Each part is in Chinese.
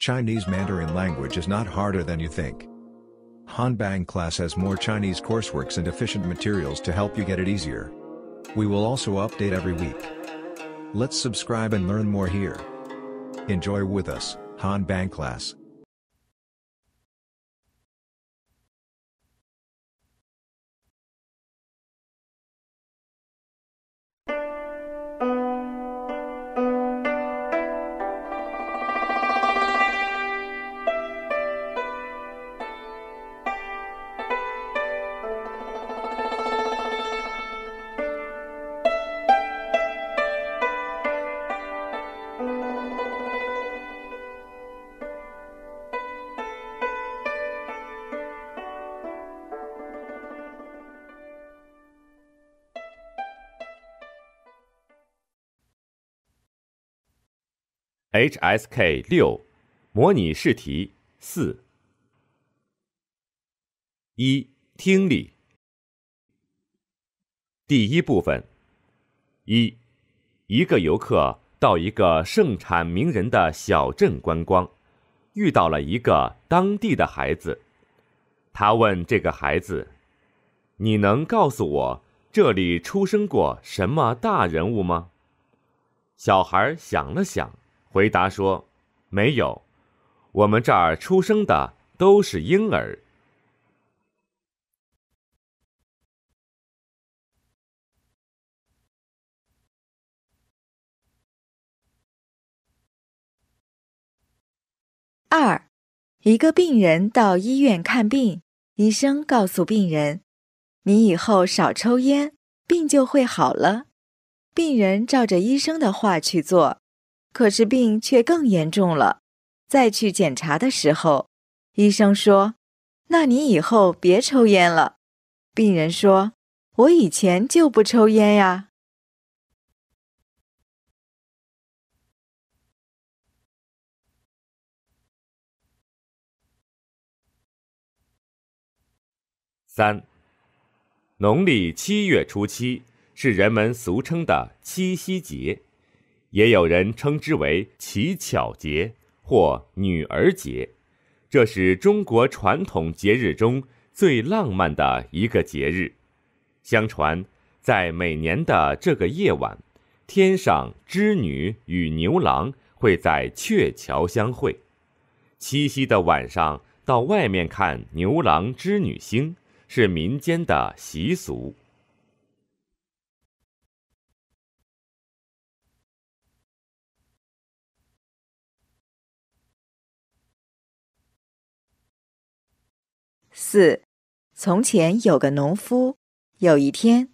Chinese Mandarin language is not harder than you think. Hanbang class has more Chinese courseworks and efficient materials to help you get it easier. We will also update every week. Let's subscribe and learn more here. Enjoy with us, Hanbang class. HSK 六模拟试题四一听力第一部分一一个游客到一个盛产名人的小镇观光，遇到了一个当地的孩子。他问这个孩子：“你能告诉我这里出生过什么大人物吗？”小孩想了想。回答说：“没有，我们这儿出生的都是婴儿。”二，一个病人到医院看病，医生告诉病人：“你以后少抽烟，病就会好了。”病人照着医生的话去做。可是病却更严重了。再去检查的时候，医生说：“那你以后别抽烟了。”病人说：“我以前就不抽烟呀。”三，农历七月初七是人们俗称的七夕节。也有人称之为乞巧节或女儿节，这是中国传统节日中最浪漫的一个节日。相传，在每年的这个夜晚，天上织女与牛郎会在鹊桥相会。七夕的晚上到外面看牛郎织女星，是民间的习俗。四，从前有个农夫，有一天，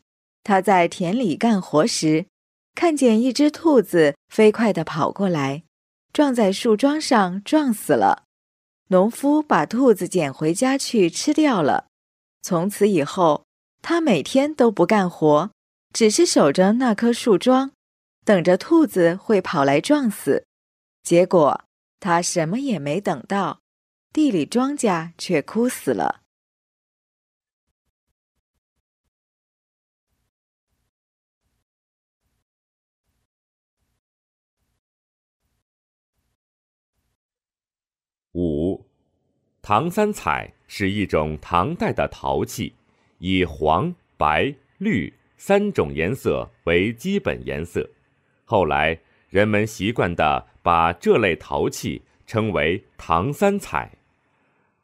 他在田里干活时，看见一只兔子飞快的跑过来，撞在树桩上，撞死了。农夫把兔子捡回家去吃掉了。从此以后，他每天都不干活，只是守着那棵树桩，等着兔子会跑来撞死。结果他什么也没等到，地里庄稼却枯死了。唐三彩是一种唐代的陶器，以黄、白、绿三种颜色为基本颜色，后来人们习惯地把这类陶器称为唐三彩。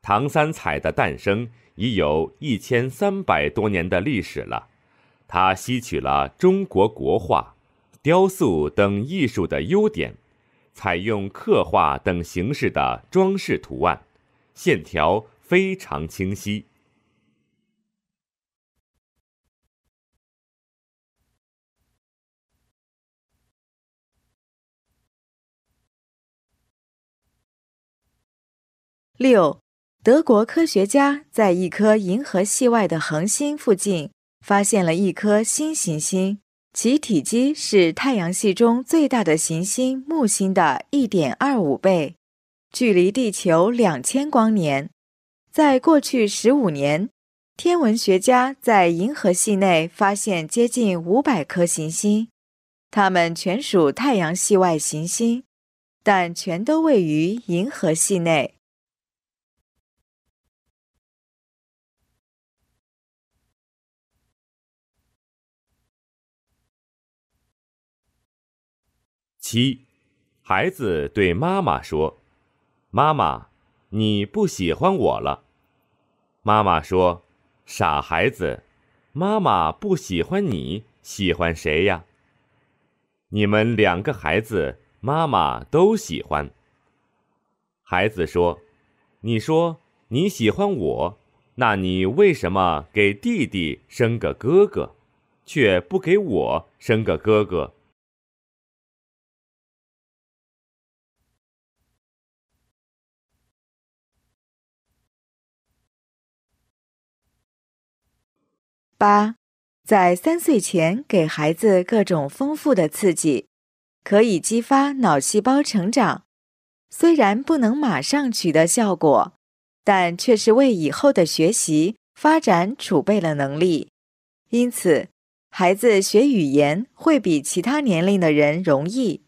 唐三彩的诞生已有一千三百多年的历史了，它吸取了中国国画、雕塑等艺术的优点，采用刻画等形式的装饰图案。线条非常清晰。六，德国科学家在一颗银河系外的恒星附近发现了一颗新行星，其体积是太阳系中最大的行星木星的一点二五倍。距离地球两千光年，在过去十五年，天文学家在银河系内发现接近五百颗行星，它们全属太阳系外行星，但全都位于银河系内。七，孩子对妈妈说。妈妈，你不喜欢我了。妈妈说：“傻孩子，妈妈不喜欢你，喜欢谁呀？”你们两个孩子，妈妈都喜欢。孩子说：“你说你喜欢我，那你为什么给弟弟生个哥哥，却不给我生个哥哥？”八，在三岁前给孩子各种丰富的刺激，可以激发脑细胞成长。虽然不能马上取得效果，但却是为以后的学习发展储备了能力。因此，孩子学语言会比其他年龄的人容易。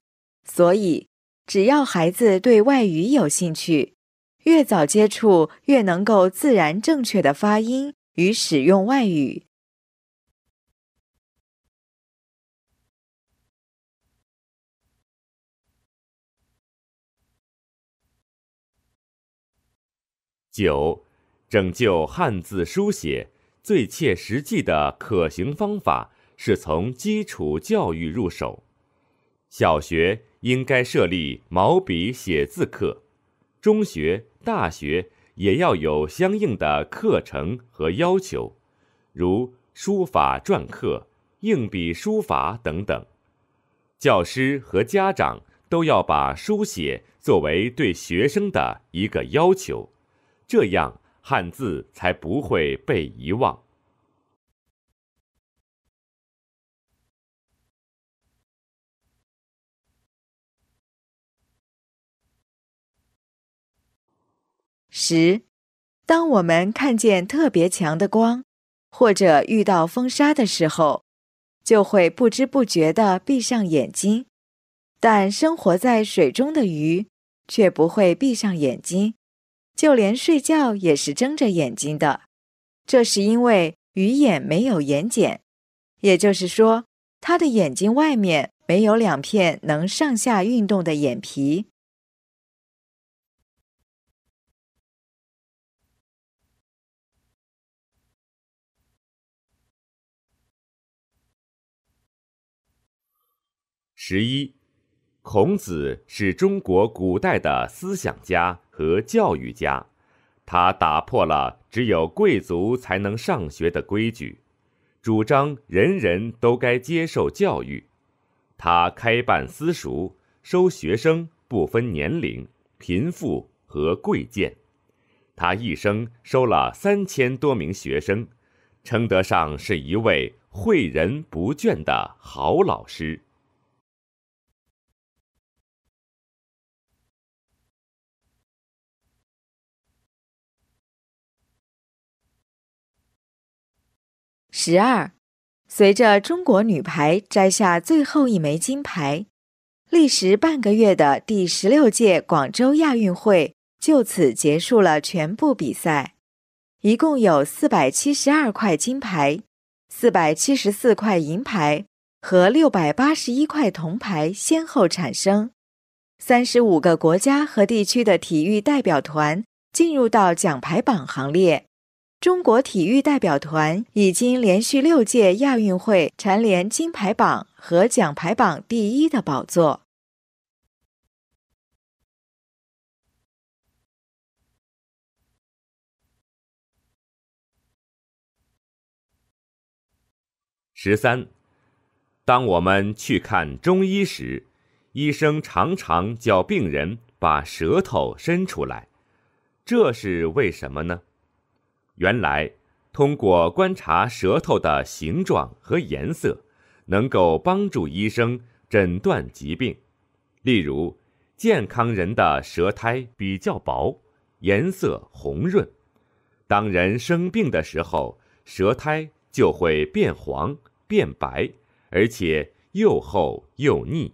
所以，只要孩子对外语有兴趣，越早接触，越能够自然正确的发音与使用外语。九，拯救汉字书写最切实际的可行方法是从基础教育入手。小学应该设立毛笔写字课，中学、大学也要有相应的课程和要求，如书法、篆刻、硬笔书法等等。教师和家长都要把书写作为对学生的一个要求。这样，汉字才不会被遗忘。十，当我们看见特别强的光，或者遇到风沙的时候，就会不知不觉的闭上眼睛；但生活在水中的鱼，却不会闭上眼睛。就连睡觉也是睁着眼睛的，这是因为鱼眼没有眼睑，也就是说，它的眼睛外面没有两片能上下运动的眼皮。十一，孔子是中国古代的思想家。和教育家，他打破了只有贵族才能上学的规矩，主张人人都该接受教育。他开办私塾，收学生不分年龄、贫富和贵贱。他一生收了三千多名学生，称得上是一位诲人不倦的好老师。十二，随着中国女排摘下最后一枚金牌，历时半个月的第十六届广州亚运会就此结束了全部比赛。一共有四百七十二块金牌、四百七十四块银牌和六百八十一块铜牌先后产生。三十五个国家和地区的体育代表团进入到奖牌榜行列。中国体育代表团已经连续六届亚运会蝉联金牌榜和奖牌榜第一的宝座。十三，当我们去看中医时，医生常常叫病人把舌头伸出来，这是为什么呢？原来，通过观察舌头的形状和颜色，能够帮助医生诊断疾病。例如，健康人的舌苔比较薄，颜色红润；当人生病的时候，舌苔就会变黄、变白，而且又厚又腻。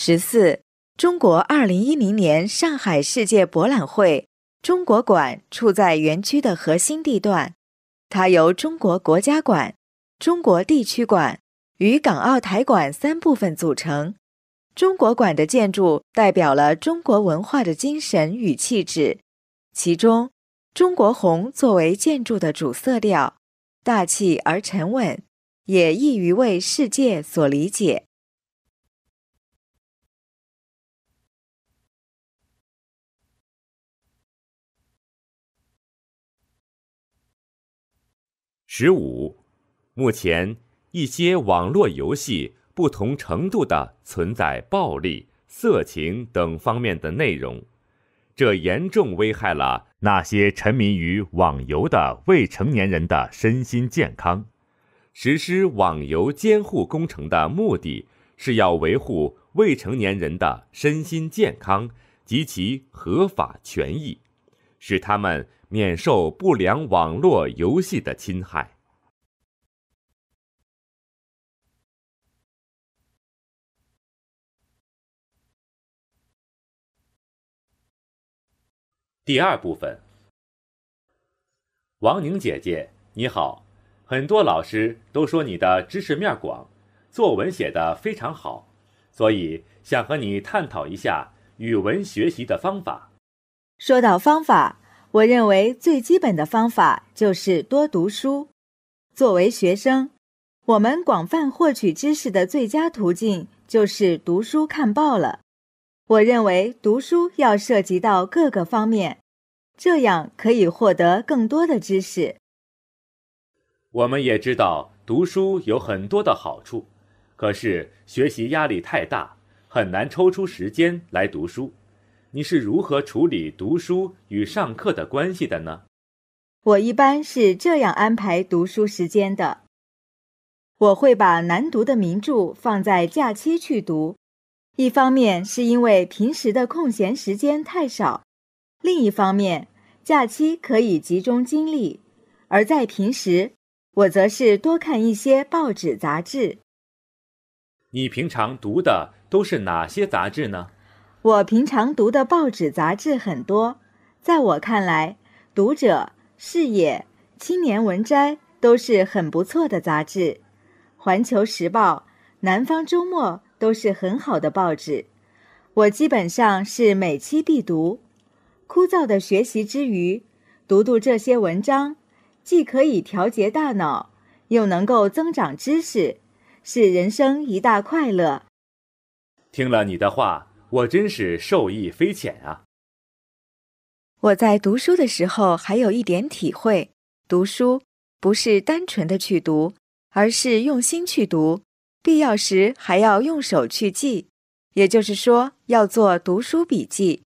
十四，中国二零一零年上海世界博览会中国馆处在园区的核心地段，它由中国国家馆、中国地区馆与港澳台馆三部分组成。中国馆的建筑代表了中国文化的精神与气质，其中中国红作为建筑的主色调，大气而沉稳，也易于为世界所理解。十五，目前一些网络游戏不同程度的存在暴力、色情等方面的内容，这严重危害了那些沉迷于网游的未成年人的身心健康。实施网游监护工程的目的是要维护未成年人的身心健康及其合法权益，使他们。免受不良网络游戏的侵害。第二部分，王宁姐姐，你好，很多老师都说你的知识面广，作文写的非常好，所以想和你探讨一下语文学习的方法。说到方法。我认为最基本的方法就是多读书。作为学生，我们广泛获取知识的最佳途径就是读书看报了。我认为读书要涉及到各个方面，这样可以获得更多的知识。我们也知道读书有很多的好处，可是学习压力太大，很难抽出时间来读书。你是如何处理读书与上课的关系的呢？我一般是这样安排读书时间的：我会把难读的名著放在假期去读，一方面是因为平时的空闲时间太少，另一方面假期可以集中精力；而在平时，我则是多看一些报纸杂志。你平常读的都是哪些杂志呢？我平常读的报纸杂志很多，在我看来，《读者》《视野》《青年文摘》都是很不错的杂志，《环球时报》《南方周末》都是很好的报纸。我基本上是每期必读。枯燥的学习之余，读读这些文章，既可以调节大脑，又能够增长知识，是人生一大快乐。听了你的话。我真是受益匪浅啊！我在读书的时候还有一点体会：读书不是单纯的去读，而是用心去读，必要时还要用手去记，也就是说要做读书笔记。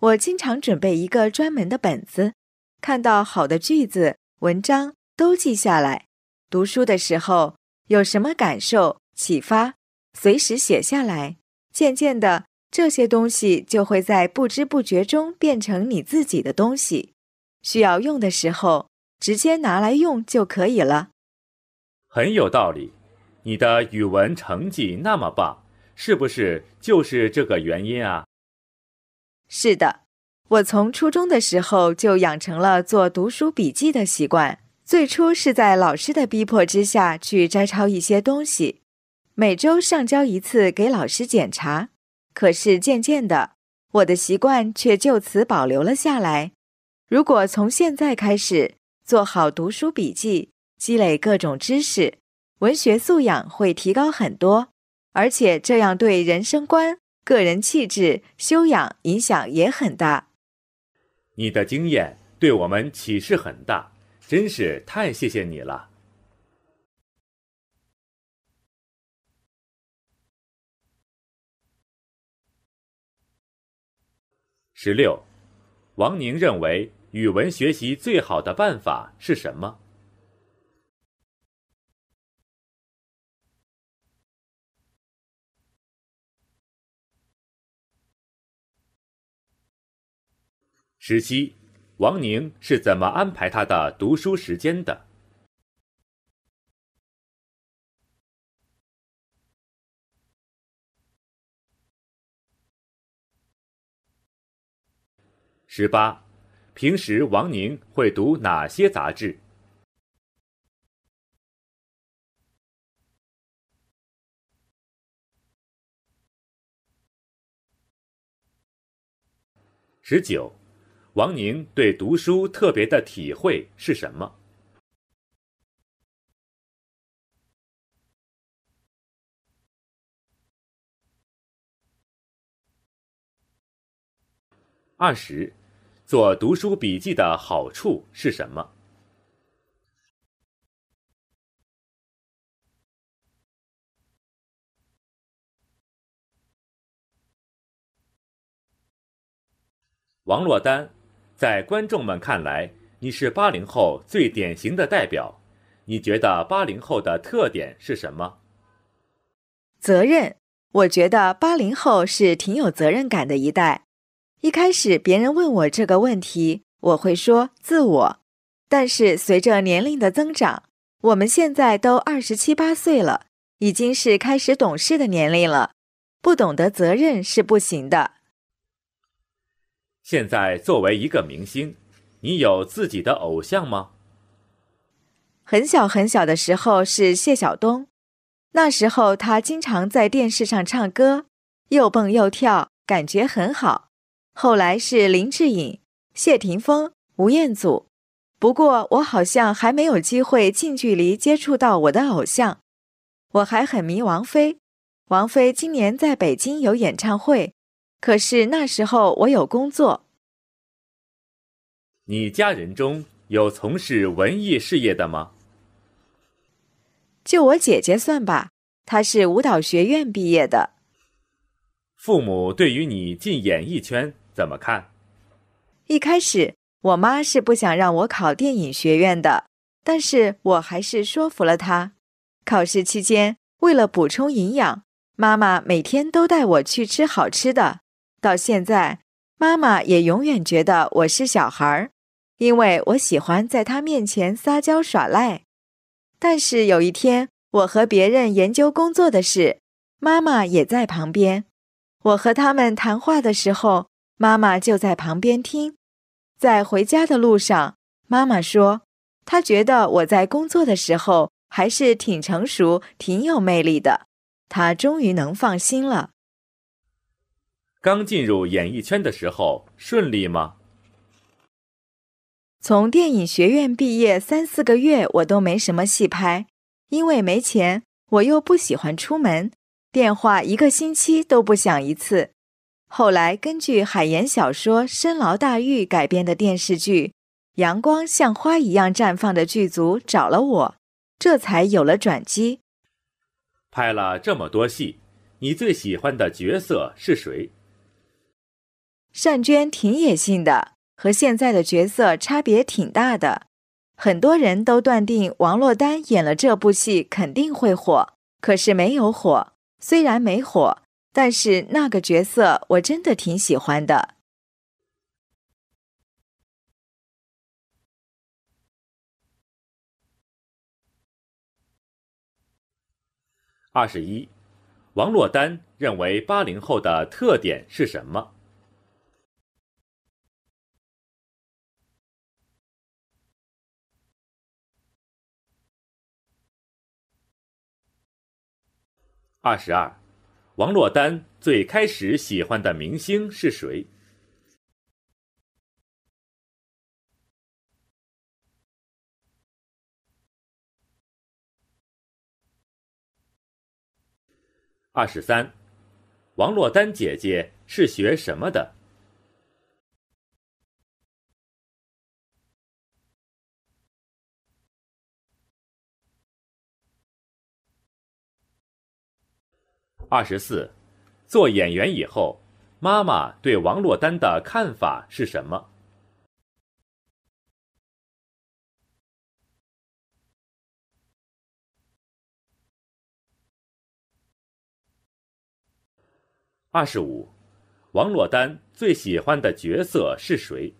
我经常准备一个专门的本子，看到好的句子、文章都记下来。读书的时候有什么感受、启发，随时写下来。渐渐的。这些东西就会在不知不觉中变成你自己的东西，需要用的时候直接拿来用就可以了。很有道理，你的语文成绩那么棒，是不是就是这个原因啊？是的，我从初中的时候就养成了做读书笔记的习惯，最初是在老师的逼迫之下去摘抄一些东西，每周上交一次给老师检查。可是渐渐的，我的习惯却就此保留了下来。如果从现在开始做好读书笔记，积累各种知识，文学素养会提高很多，而且这样对人生观、个人气质修养影响也很大。你的经验对我们启示很大，真是太谢谢你了。十六，王宁认为语文学习最好的办法是什么？十七，王宁是怎么安排他的读书时间的？十八，平时王宁会读哪些杂志？十九，王宁对读书特别的体会是什么？二十。做读书笔记的好处是什么？王珞丹，在观众们看来，你是八零后最典型的代表。你觉得八零后的特点是什么？责任，我觉得八零后是挺有责任感的一代。一开始别人问我这个问题，我会说自我。但是随着年龄的增长，我们现在都二十七八岁了，已经是开始懂事的年龄了，不懂得责任是不行的。现在作为一个明星，你有自己的偶像吗？很小很小的时候是谢晓东，那时候他经常在电视上唱歌，又蹦又跳，感觉很好。后来是林志颖、谢霆锋、吴彦祖。不过我好像还没有机会近距离接触到我的偶像。我还很迷王菲，王菲今年在北京有演唱会，可是那时候我有工作。你家人中有从事文艺事业的吗？就我姐姐算吧，她是舞蹈学院毕业的。父母对于你进演艺圈？怎么看？一开始我妈是不想让我考电影学院的，但是我还是说服了她。考试期间，为了补充营养，妈妈每天都带我去吃好吃的。到现在，妈妈也永远觉得我是小孩儿，因为我喜欢在她面前撒娇耍赖。但是有一天，我和别人研究工作的事，妈妈也在旁边。我和他们谈话的时候。妈妈就在旁边听，在回家的路上，妈妈说：“她觉得我在工作的时候还是挺成熟、挺有魅力的。”她终于能放心了。刚进入演艺圈的时候顺利吗？从电影学院毕业三四个月，我都没什么戏拍，因为没钱，我又不喜欢出门，电话一个星期都不响一次。后来根据海岩小说《深牢大狱》改编的电视剧《阳光像花一样绽放》的剧组找了我，这才有了转机。拍了这么多戏，你最喜欢的角色是谁？单娟挺野性的，和现在的角色差别挺大的。很多人都断定王珞丹演了这部戏肯定会火，可是没有火。虽然没火。但是那个角色我真的挺喜欢的。二十一，王珞丹认为八零后的特点是什么？二十二。王珞丹最开始喜欢的明星是谁？二十三，王珞丹姐姐是学什么的？二十四，做演员以后，妈妈对王珞丹的看法是什么？二十五，王珞丹最喜欢的角色是谁？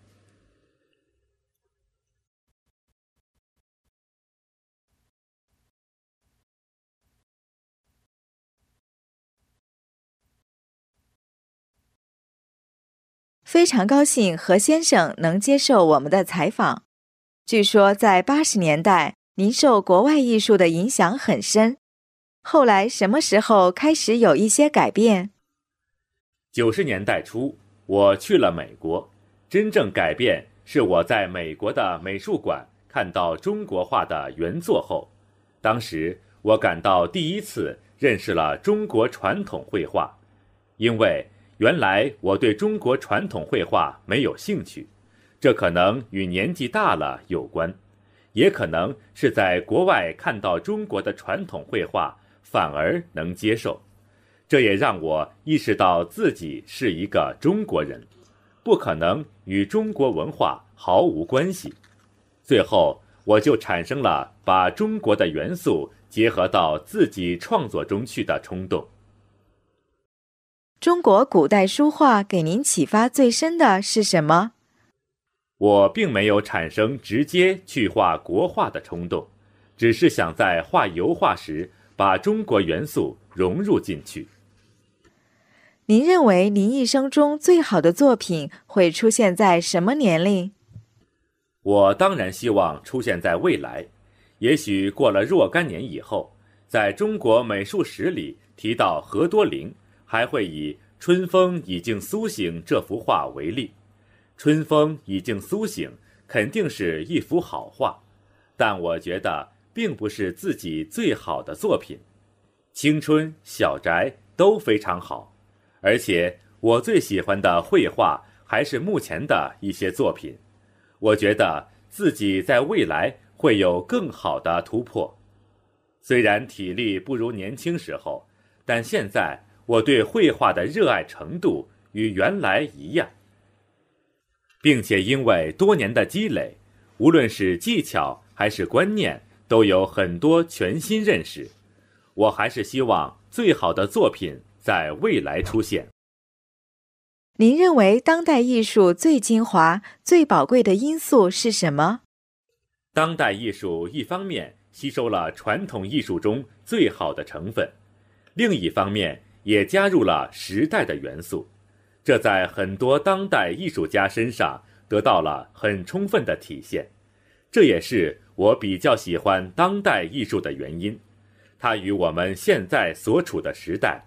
非常高兴何先生能接受我们的采访。据说在八十年代，您受国外艺术的影响很深，后来什么时候开始有一些改变？九十年代初，我去了美国，真正改变是我在美国的美术馆看到中国画的原作后，当时我感到第一次认识了中国传统绘画，因为。原来我对中国传统绘画没有兴趣，这可能与年纪大了有关，也可能是在国外看到中国的传统绘画反而能接受。这也让我意识到自己是一个中国人，不可能与中国文化毫无关系。最后，我就产生了把中国的元素结合到自己创作中去的冲动。中国古代书画给您启发最深的是什么？我并没有产生直接去画国画的冲动，只是想在画油画时把中国元素融入进去。您认为您一生中最好的作品会出现在什么年龄？我当然希望出现在未来，也许过了若干年以后，在中国美术史里提到何多林。还会以《春风已经苏醒》这幅画为例，《春风已经苏醒》肯定是一幅好画，但我觉得并不是自己最好的作品，《青春小宅》都非常好，而且我最喜欢的绘画还是目前的一些作品。我觉得自己在未来会有更好的突破，虽然体力不如年轻时候，但现在。我对绘画的热爱程度与原来一样，并且因为多年的积累，无论是技巧还是观念，都有很多全新认识。我还是希望最好的作品在未来出现。您认为当代艺术最精华、最宝贵的因素是什么？当代艺术一方面吸收了传统艺术中最好的成分，另一方面。也加入了时代的元素，这在很多当代艺术家身上得到了很充分的体现。这也是我比较喜欢当代艺术的原因。它与我们现在所处的时代，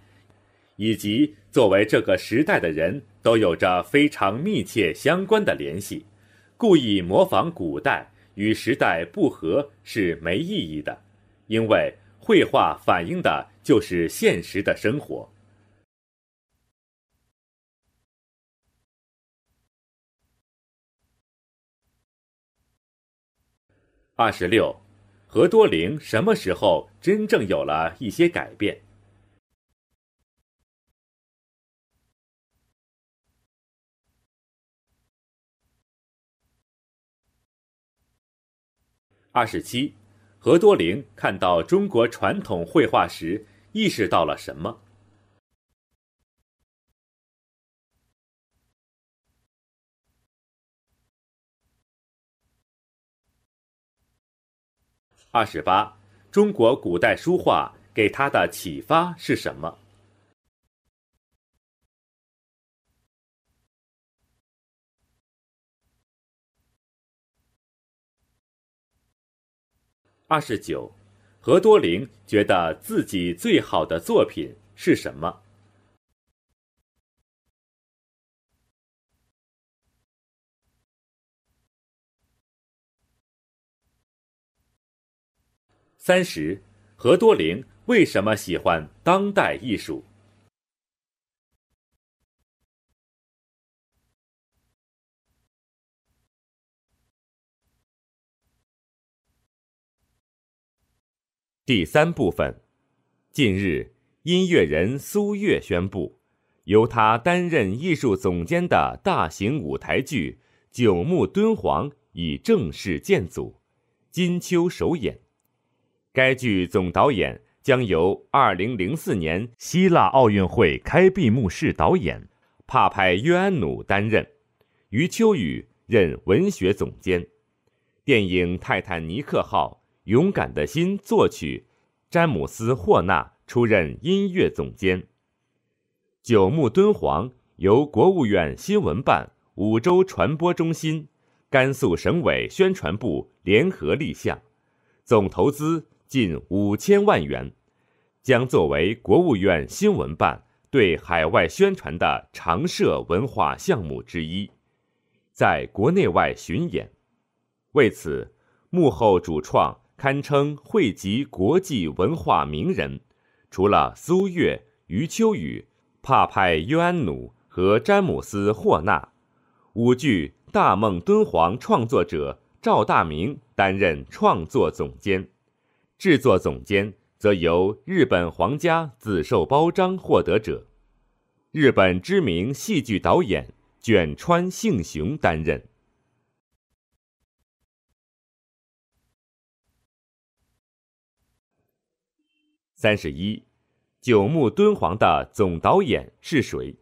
以及作为这个时代的人，都有着非常密切相关的联系。故意模仿古代与时代不合是没意义的，因为绘画反映的。就是现实的生活。二十六，何多灵什么时候真正有了一些改变？二十七，何多灵看到中国传统绘画时。意识到了什么？二十八，中国古代书画给他的启发是什么？二十九。何多林觉得自己最好的作品是什么？三十，何多林为什么喜欢当代艺术？第三部分，近日，音乐人苏越宣布，由他担任艺术总监的大型舞台剧《九牧敦煌》已正式建组，金秋首演。该剧总导演将由二零零四年希腊奥运会开闭幕式导演帕派约安努担任，余秋雨任文学总监。电影《泰坦尼克号》。勇敢的心作曲，詹姆斯霍纳出任音乐总监。九牧敦煌由国务院新闻办、五洲传播中心、甘肃省委宣传部联合立项，总投资近五千万元，将作为国务院新闻办对海外宣传的常设文化项目之一，在国内外巡演。为此，幕后主创。堪称汇集国际文化名人，除了苏越、余秋雨、帕派尤安努和詹姆斯·霍纳，舞剧《大梦敦煌》创作者赵大明担任创作总监，制作总监则由日本皇家紫绶褒章获得者、日本知名戏剧导演卷川幸雄担任。三十一，《九牧敦煌》的总导演是谁？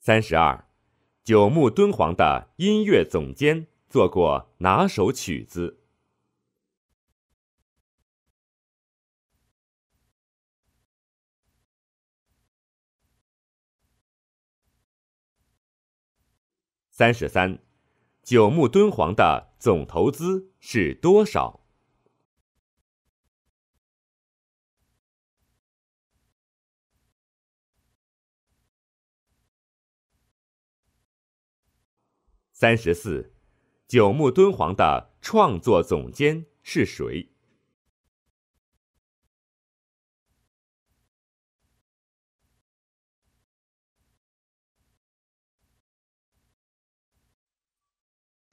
三十二，《九牧敦煌》的音乐总监做过哪首曲子？三十三，《九牧敦煌》的总投资是多少？三十四，《九牧敦煌》的创作总监是谁？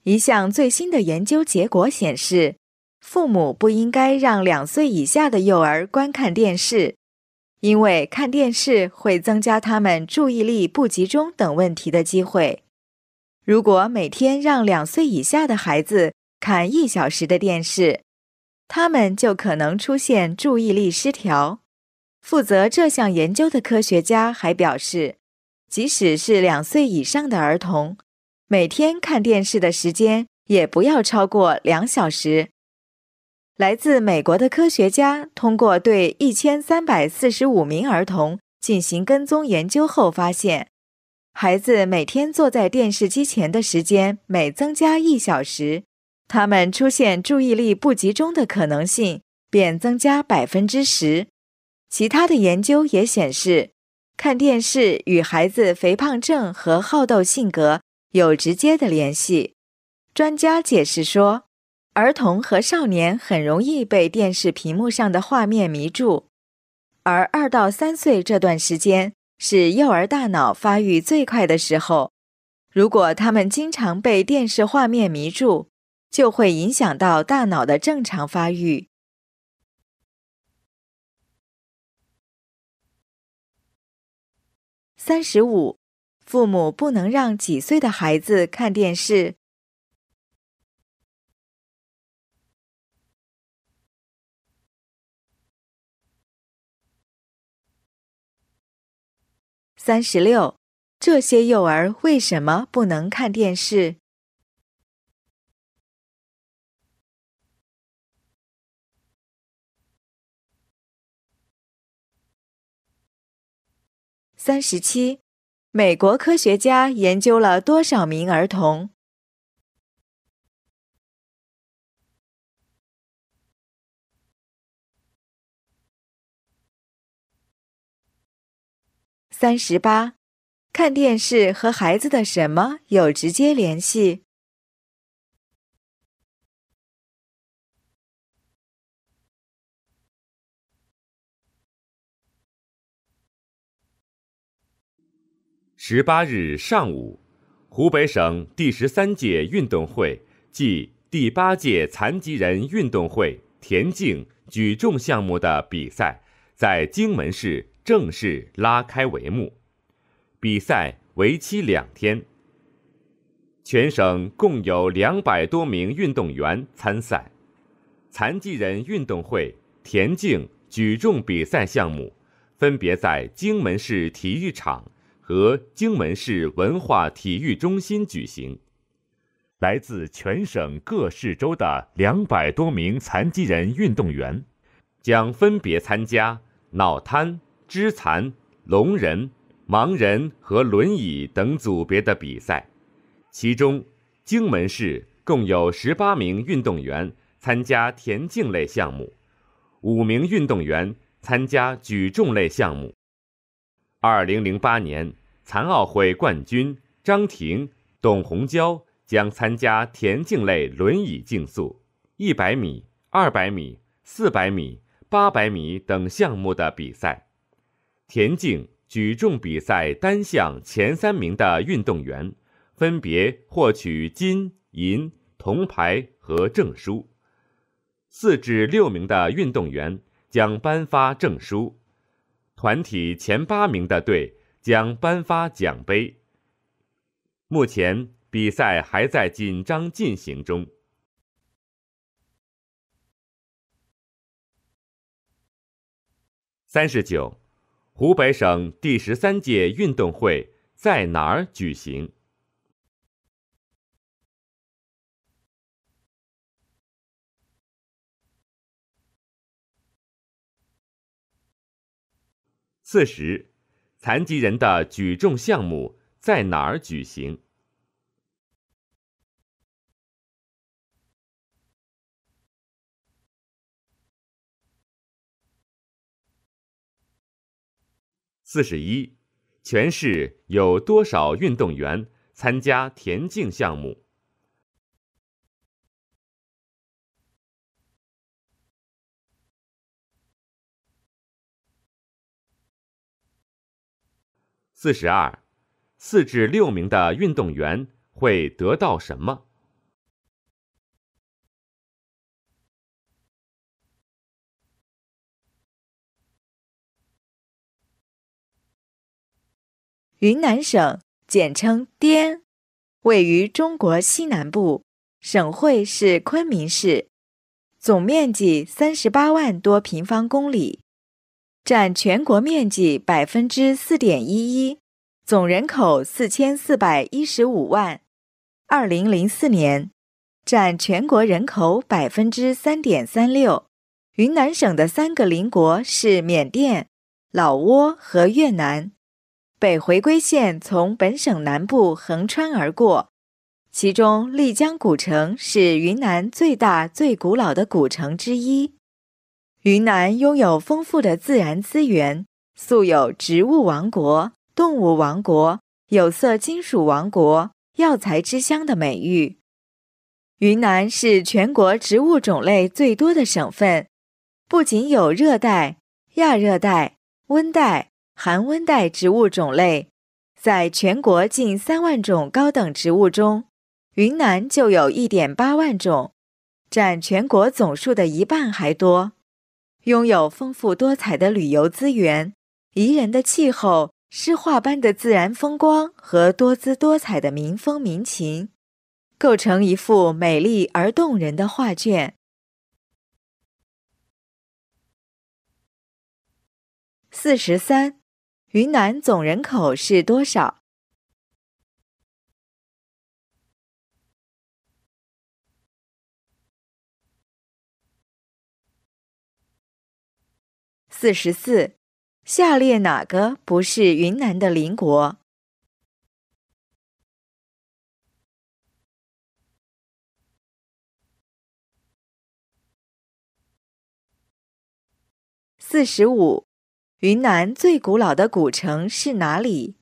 一项最新的研究结果显示，父母不应该让两岁以下的幼儿观看电视，因为看电视会增加他们注意力不集中等问题的机会。如果每天让两岁以下的孩子看一小时的电视，他们就可能出现注意力失调。负责这项研究的科学家还表示，即使是两岁以上的儿童。每天看电视的时间也不要超过两小时。来自美国的科学家通过对一千三百四十五名儿童进行跟踪研究后发现，孩子每天坐在电视机前的时间每增加一小时，他们出现注意力不集中的可能性便增加百分之十。其他的研究也显示，看电视与孩子肥胖症和好斗性格。有直接的联系。专家解释说，儿童和少年很容易被电视屏幕上的画面迷住，而二到三岁这段时间是幼儿大脑发育最快的时候。如果他们经常被电视画面迷住，就会影响到大脑的正常发育。三十五。父母不能让几岁的孩子看电视。三十六，这些幼儿为什么不能看电视？三十七。美国科学家研究了多少名儿童？三十八，看电视和孩子的什么有直接联系？十八日上午，湖北省第十三届运动会暨第八届残疾人运动会田径、举重项目的比赛在荆门市正式拉开帷幕。比赛为期两天，全省共有两百多名运动员参赛。残疾人运动会田径、举重比赛项目分别在荆门市体育场。和荆门市文化体育中心举行。来自全省各市州的两百多名残疾人运动员，将分别参加脑瘫、肢残、聋人、盲人和轮椅等组别的比赛。其中，荆门市共有十八名运动员参加田径类项目，五名运动员参加举重类项目。二零零八年。残奥会冠军张婷、董红娇将参加田径类轮椅竞速 （100 米、200米、400米、800米等）项目的比赛。田径、举重比赛单项前三名的运动员分别获取金银铜牌和证书；四至六名的运动员将颁发证书；团体前八名的队。将颁发奖杯。目前比赛还在紧张进行中。三十九，湖北省第十三届运动会在哪儿举行？四十。残疾人的举重项目在哪儿举行？四十一，全市有多少运动员参加田径项目？四十二，四至六名的运动员会得到什么？云南省简称滇，位于中国西南部，省会是昆明市，总面积三十八万多平方公里。占全国面积百分之四点一一，总人口四千四百一十五万，二零零四年，占全国人口百分之三点三六。云南省的三个邻国是缅甸、老挝和越南。北回归线从本省南部横穿而过，其中丽江古城是云南最大、最古老的古城之一。云南拥有丰富的自然资源，素有“植物王国”、“动物王国”、“有色金属王国”、“药材之乡”的美誉。云南是全国植物种类最多的省份，不仅有热带、亚热带、温带、寒温带植物种类，在全国近三万种高等植物中，云南就有一点八万种，占全国总数的一半还多。拥有丰富多彩的旅游资源、宜人的气候、诗画般的自然风光和多姿多彩的民风民情，构成一幅美丽而动人的画卷。四十三，云南总人口是多少？四十四，下列哪个不是云南的邻国？四十五，云南最古老的古城是哪里？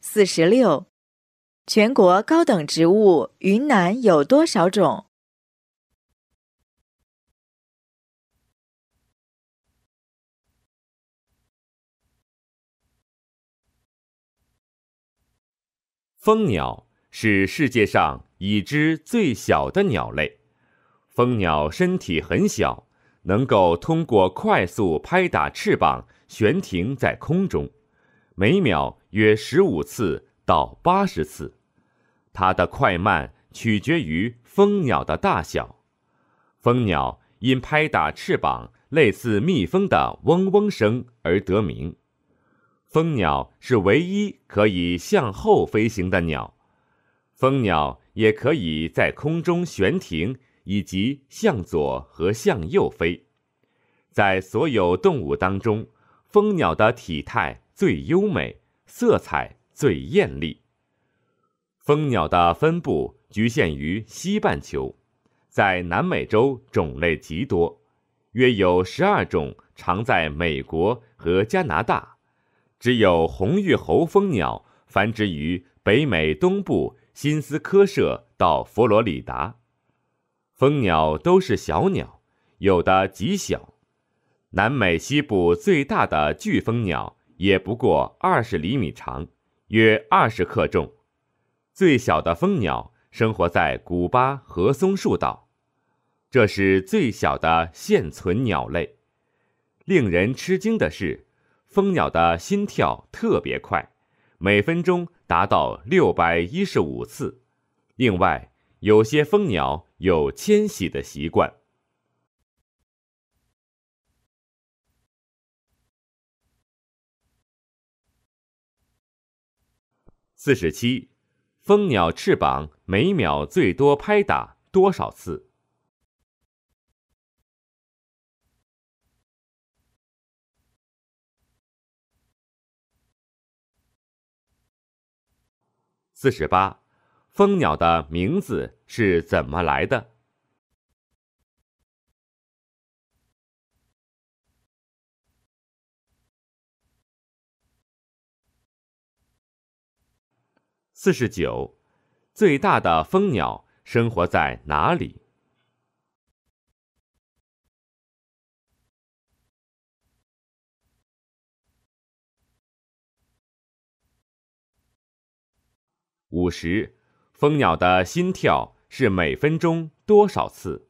四十六，全国高等植物云南有多少种？蜂鸟是世界上已知最小的鸟类。蜂鸟身体很小，能够通过快速拍打翅膀悬停在空中。每秒约十五次到八十次，它的快慢取决于蜂鸟的大小。蜂鸟因拍打翅膀类似蜜蜂的嗡嗡声而得名。蜂鸟是唯一可以向后飞行的鸟。蜂鸟也可以在空中悬停，以及向左和向右飞。在所有动物当中，蜂鸟的体态。最优美，色彩最艳丽。蜂鸟的分布局限于西半球，在南美洲种类极多，约有十二种，常在美国和加拿大。只有红玉猴蜂鸟繁殖于北美东部新斯科舍到佛罗里达。蜂鸟都是小鸟，有的极小。南美西部最大的巨蜂鸟。也不过二十厘米长，约二十克重。最小的蜂鸟生活在古巴和松树岛，这是最小的现存鸟类。令人吃惊的是，蜂鸟的心跳特别快，每分钟达到六百一十五次。另外，有些蜂鸟有迁徙的习惯。四十七，蜂鸟翅膀每秒最多拍打多少次？四十八，蜂鸟的名字是怎么来的？四十九，最大的蜂鸟生活在哪里？五十，蜂鸟的心跳是每分钟多少次？